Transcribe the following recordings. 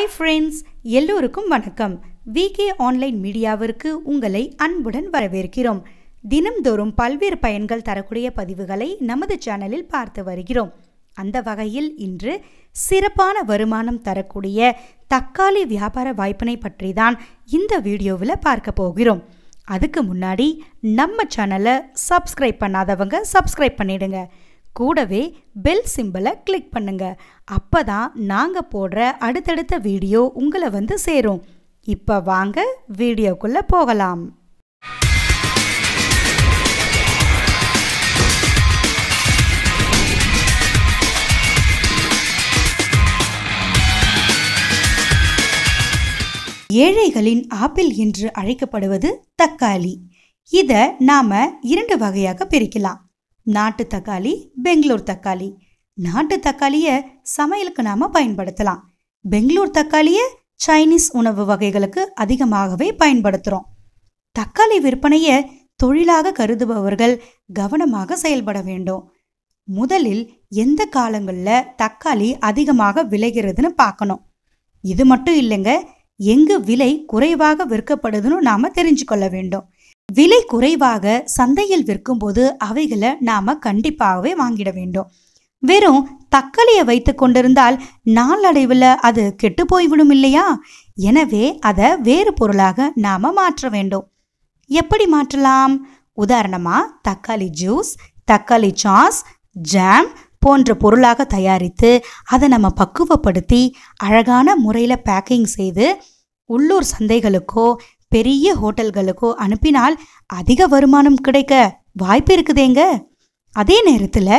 hi friends எல்லோருக்கும் வணக்கம் K online மீடியாவிற்கு உங்களை அன்புடன் வரவேற்கிறோம் தினம்தோறும் பல்வேறு பயன்கள் தரக்கூடிய பதிவுகளை நமது சேனலில் பார்த்து வருகிறோம் அந்த வகையில் இன்று சிறப்பான வருமானம் தரக்கூடிய தக்காளி வியாபார வாய்ப்பினை பற்றி தான் இந்த வீடியோவில் பார்க்க போகிறோம் அதுக்கு முன்னாடி நம்ம சேனலை சப்ஸ்கிரைப் பண்ணாதவங்க சப்ஸ்கிரைப் பண்ணிடுங்க கூடவே பெல் சிம்பிளை கிளிக் பண்ணுங்கள் அப்போ தான் நாங்கள் போடுற அடுத்தடுத்த வீடியோ உங்களை வந்து சேரும் இப்போ வாங்க வீடியோக்குள்ளே போகலாம் ஏழைகளின் ஆப்பிள் என்று அழைக்கப்படுவது தக்காளி இதை நாம் இரண்டு வகையாக பிரிக்கலாம் நாட்டு தக்காளி பெங்களூர் தக்காளி நாட்டு தக்காளியை சமையலுக்கு நாம் பயன்படுத்தலாம் பெங்களூர் தக்காளியை சைனீஸ் உணவு வகைகளுக்கு அதிகமாகவே பயன்படுத்துகிறோம் தக்காளி விற்பனையை தொழிலாக கருதுபவர்கள் கவனமாக செயல்பட வேண்டும் முதலில் எந்த காலங்களில் தக்காளி அதிகமாக விளைகிறதுன்னு பார்க்கணும் இது மட்டும் இல்லைங்க எங்கு விலை குறைவாக விற்கப்படுதுன்னு நாம் தெரிஞ்சு கொள்ள வேண்டும் விலை குறைவாக சந்தையில் விற்கும்போது அவைகளை நாம் கண்டிப்பாகவே வாங்கிட வேண்டும் வெறும் தக்காளியை வைத்து கொண்டிருந்தால் நாளடைவில் அது கெட்டு போய்விடும் இல்லையா எனவே அதை வேறு பொருளாக நாம் மாற்ற வேண்டும் எப்படி மாற்றலாம் உதாரணமாக தக்காளி ஜூஸ் தக்காளி சாஸ் ஜாம் போன்ற பொருளாக தயாரித்து அதை நம்ம பக்குவப்படுத்தி அழகான முறையில் பேக்கிங் செய்து உள்ளூர் சந்தைகளுக்கோ பெரிய ஹோட்டல்களுக்கோ அனுப்பினால் அதிக வருமானம் கிடைக்க வாய்ப்பு இருக்குதேங்க அதே நேரத்தில்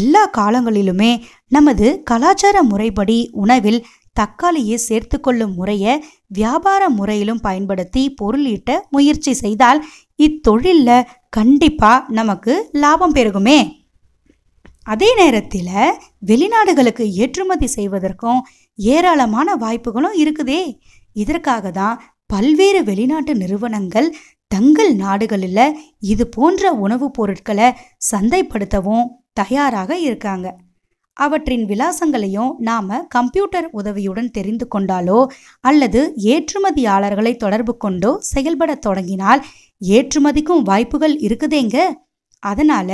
எல்லா காலங்களிலுமே நமது கலாச்சார முறைப்படி உணவில் தக்காளியை சேர்த்து கொள்ளும் முறையை வியாபார முறையிலும் பயன்படுத்தி பொருளீட்ட முயற்சி செய்தால் இத்தொழிலில் கண்டிப்பாக நமக்கு லாபம் பெருகுமே அதே நேரத்தில் வெளிநாடுகளுக்கு ஏற்றுமதி செய்வதற்கும் ஏராளமான வாய்ப்புகளும் இருக்குதே இதற்காக தான் பல்வேறு வெளிநாட்டு நிறுவனங்கள் தங்கள் நாடுகளில் இது போன்ற உணவுப் பொருட்களை சந்தைப்படுத்தவும் தயாராக இருக்காங்க அவற்றின் விலாசங்களையும் நாம் கம்ப்யூட்டர் உதவியுடன் தெரிந்து கொண்டாலோ அல்லது ஏற்றுமதியாளர்களை தொடர்பு கொண்டோ செயல்பட தொடங்கினால் ஏற்றுமதிக்கும் வாய்ப்புகள் இருக்குதேங்க அதனால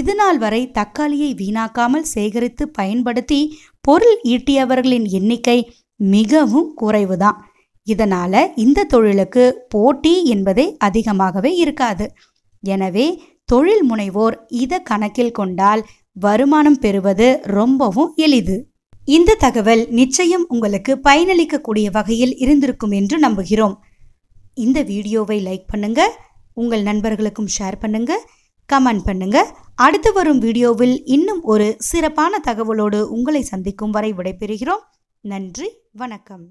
இது நாள் வரை தக்காளியை வீணாக்காமல் சேகரித்து பயன்படுத்தி பொருள் ஈட்டியவர்களின் எண்ணிக்கை மிகவும் குறைவுதான் இதனால் இந்த தொழிலுக்கு போட்டி என்பதே அதிகமாகவே இருக்காது எனவே தொழில் முனைவோர் இதை கணக்கில் கொண்டால் வருமானம் பெறுவது ரொம்பவும் எளிது இந்த தகவல் நிச்சயம் உங்களுக்கு பயனளிக்கக்கூடிய வகையில் இருந்திருக்கும் என்று நம்புகிறோம் இந்த வீடியோவை லைக் பண்ணுங்க உங்கள் நண்பர்களுக்கும் ஷேர் பண்ணுங்க கமெண்ட் பண்ணுங்க அடுத்து வரும் வீடியோவில் இன்னும் ஒரு சிறப்பான தகவலோடு உங்களை சந்திக்கும் வரை விடைபெறுகிறோம் நன்றி வணக்கம்